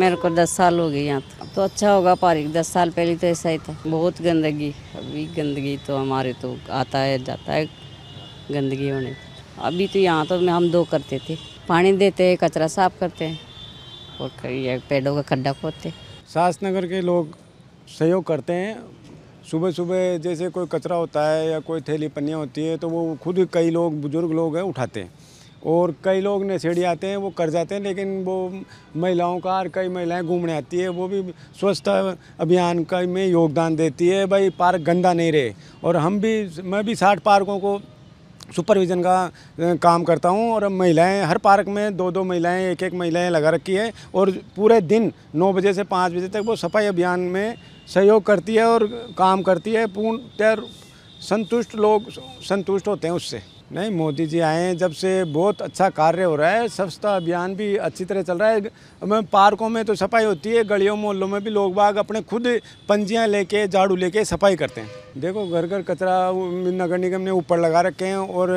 मेरे को दस साल हो गए यहाँ तो अच्छा होगा पार्क दस साल पहले तो ऐसा ही था बहुत गंदगी अभी गंदगी तो हमारे तो आता है जाता है गंदगी होने अभी तो यहाँ तो हम दो करते थे पानी देते हैं कचरा साफ करते हैं और पेड़ों का खड्डा खोदते सास नगर के लोग सहयोग करते हैं सुबह सुबह जैसे कोई कचरा होता है या कोई थैली पन्नियाँ होती है तो वो खुद कई लोग बुजुर्ग लोग हैं उठाते हैं और कई लोग नशेड़ी आते हैं वो कर जाते हैं लेकिन वो महिलाओं का और कई महिलाएं घूमने आती है वो भी स्वच्छता अभियान का में योगदान देती है भाई पार्क गंदा नहीं रहे और हम भी मैं भी साठ पार्कों को सुपरविज़न का काम करता हूँ और महिलाएं हर पार्क में दो दो महिलाएं एक एक महिलाएं लगा रखी है और पूरे दिन नौ बजे से पाँच बजे तक वो सफाई अभियान में सहयोग करती है और काम करती है पूर्ण संतुष्ट लोग संतुष्ट होते हैं उससे नहीं मोदी जी आए हैं जब से बहुत अच्छा कार्य हो रहा है स्वच्छता अभियान भी अच्छी तरह चल रहा है पार्कों में तो सफाई होती है गलियों मोहल्लों में भी लोग बाग अपने खुद पंजियाँ लेके झाड़ू लेके सफाई करते हैं देखो घर घर कचरा नगर निगम ने ऊपर लगा रखे हैं और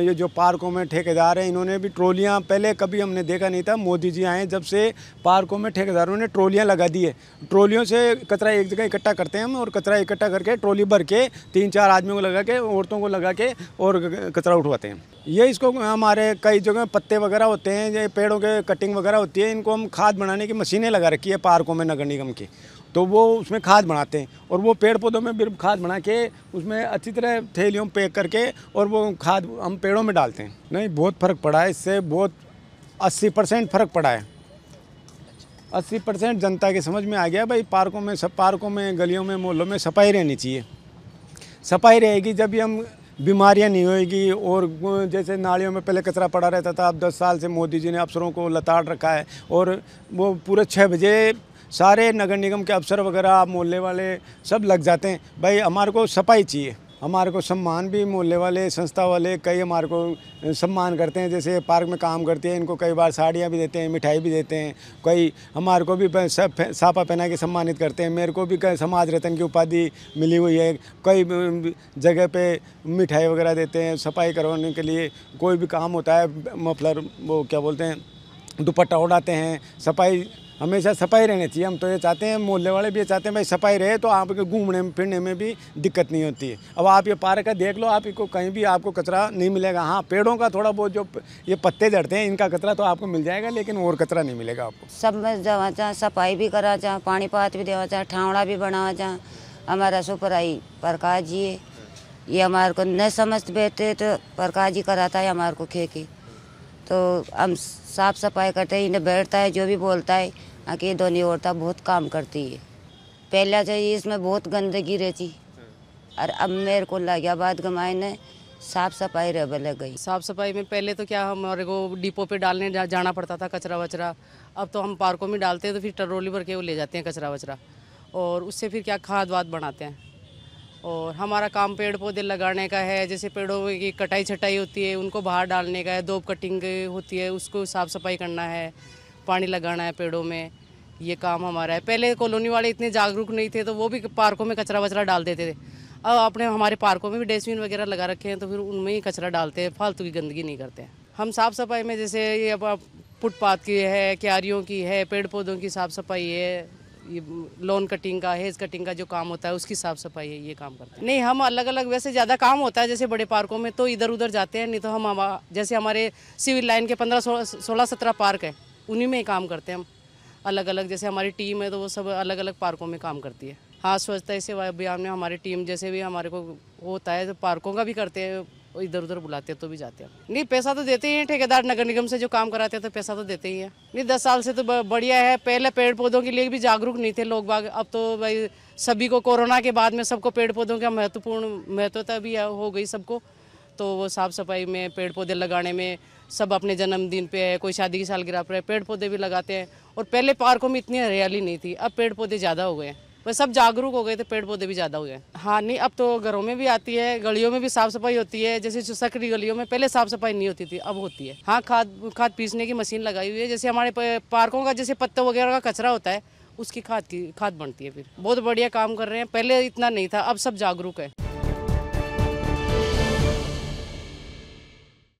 ये जो पार्कों में ठेकेदार हैं इन्होंने भी ट्रोलियाँ पहले कभी हमने देखा नहीं था मोदी जी आए जब से पार्कों में ठेकेदारों ने ट्रोलियाँ लगा दी है ट्रोलियों से कचरा एक जगह इकट्ठा करते हैं हम और कचरा इकट्ठा करके ट्रोली भर के तीन चार आदमियों को लगा के औरतों को लगा के और कचरा उठवाते हैं ये इसको हमारे कई जगह पत्ते वगैरह होते हैं ये पेड़ों के कटिंग वगैरह होती है इनको हम खाद बनाने की मशीनें लगा रखी है पार्कों में नगर निगम की तो वो उसमें खाद बनाते हैं और वो पेड़ पौधों में भी खाद बना के उसमें अच्छी तरह थैलियों पैक करके और वो खाद हम पेड़ों में डालते हैं नहीं बहुत फ़र्क पड़ा है इससे बहुत अस्सी परसेंट फ़र्क पड़ा है अस्सी परसेंट जनता के समझ में आ गया भाई पार्कों में सब पार्कों में गलियों में मोहल्लों में सफाई रहनी चाहिए सफाई रहेगी जब भी हम बीमारियां नहीं होएगी और जैसे नालियों में पहले कचरा पड़ा रहता था अब 10 साल से मोदी जी ने अफसरों को लताड़ रखा है और वो पूरे छः बजे सारे नगर निगम के अफसर वगैरह मोहल्ले वाले सब लग जाते हैं भाई हमारे को सफाई चाहिए हमारे को सम्मान भी मोहल्ले वाले संस्था वाले कई हमारे को सम्मान करते हैं जैसे पार्क में काम करते हैं इनको कई बार साड़ियाँ भी देते हैं मिठाई भी देते हैं कई हमारे को भी साफा पहना के सम्मानित करते हैं मेरे को भी कई समाज रतन की उपाधि मिली हुई है कई जगह पे मिठाई वगैरह देते हैं सफाई करवाने के लिए कोई भी काम होता है मफलर वो क्या बोलते हैं दुपट्टा उड़ाते हैं सफाई हमेशा सफाई रहनी चाहिए हम तो ये चाहते हैं मोहल्ले वाले भी ये चाहते हैं भाई सफाई रहे तो आपके घूमने में फिरने में भी दिक्कत नहीं होती है अब आप ये पार्क का देख लो आपको कहीं भी आपको कचरा नहीं मिलेगा हाँ पेड़ों का थोड़ा बहुत जो ये पत्ते झड़ते हैं इनका कचरा तो आपको मिल जाएगा लेकिन और कचरा नहीं मिलेगा आपको सब जवा चाह सफाई भी करा चाह पानी पात भी देवा चाह ठावड़ा भी बनावा चाह हमारा सुपराई प्रकाश जी ये हमारे को न समझ बैठे तो प्रकाश जी कराता है हमारे को खेती तो हम साफ सफाई करते हैं इन्हें बैठता है जो भी बोलता है आके धोनी औरतें बहुत काम करती है पहला चाहिए तो इसमें बहुत गंदगी रहती और अब मेरे को गया बाद ने साफ सफाई रह लग गई साफ सफाई में पहले तो क्या हमारे को डिपो पे डालने जा, जाना पड़ता था कचरा वचरा अब तो हम पार्कों में डालते हैं तो फिर ट्रोली भर के वो ले जाते हैं कचरा वचरा और उससे फिर क्या खाद वाद बनाते हैं और हमारा काम पेड़ पौधे लगाने का है जैसे पेड़ों की कटाई छटाई होती है उनको बाहर डालने का है धोप कटिंग होती है उसको साफ़ सफाई करना है पानी लगाना है पेड़ों में ये काम हमारा है पहले कॉलोनी वाले इतने जागरूक नहीं थे तो वो भी पार्कों में कचरा वचरा डाल देते थे अब आपने हमारे पार्कों में भी डस्टबिन वगैरह लगा रखे हैं तो फिर उनमें ही कचरा डालते हैं फालतू की गंदगी नहीं करते हैं हम साफ़ सफाई में जैसे ये फुटपाथ की है क्यारियों की है पेड़ पौधों की साफ़ सफाई है ये लोन कटिंग का हेज कटिंग का जो काम होता है उसकी साफ सफाई है ये काम करते हैं नहीं हम अलग अलग वैसे ज़्यादा काम होता है जैसे बड़े पार्कों में तो इधर उधर जाते हैं नहीं तो हम जैसे हमारे सिविल लाइन के पंद्रह सोलह सत्रह पार्क हैं उन्हीं में ही काम करते हैं हम अलग अलग जैसे हमारी टीम है तो वो सब अलग अलग पार्कों में काम करती है हाँ स्वच्छता सेवा अभियान में हमारी टीम जैसे भी हमारे को होता है तो पार्कों का भी करते हैं और इधर उधर बुलाते तो भी जाते हैं नहीं पैसा तो देते ही हैं ठेकेदार नगर निगम से जो काम कराते हैं तो पैसा तो देते ही हैं नहीं दस साल से तो बढ़िया है पहले पेड़ पौधों के लिए भी जागरूक नहीं थे लोग बाग अब तो भाई सभी को कोरोना के बाद में सबको पेड़ पौधों का महत्वपूर्ण महत्वता भी हो गई सबको तो वो साफ़ सफाई में पेड़ पौधे लगाने में सब अपने जन्मदिन पे है कोई शादी की सालगिरह पर है पेड़ पौधे भी लगाते हैं और पहले पार्कों में इतनी हरियाली नहीं थी अब पेड़ पौधे ज़्यादा हो गए हैं वह सब जागरूक हो गए थे पेड़ पौधे भी ज़्यादा हो गए हाँ नहीं अब तो घरों में भी आती है गलियों में भी साफ सफाई होती है जैसे सकड़ी गलियों में पहले साफ सफाई नहीं होती थी अब होती है हाँ खाद खाद पीसने की मशीन लगाई हुई है जैसे हमारे पार्कों का जैसे पत्ता वगैरह का कचरा होता है उसकी खाद की खाद बनती है फिर बहुत बढ़िया काम कर रहे हैं पहले इतना नहीं था अब सब जागरूक है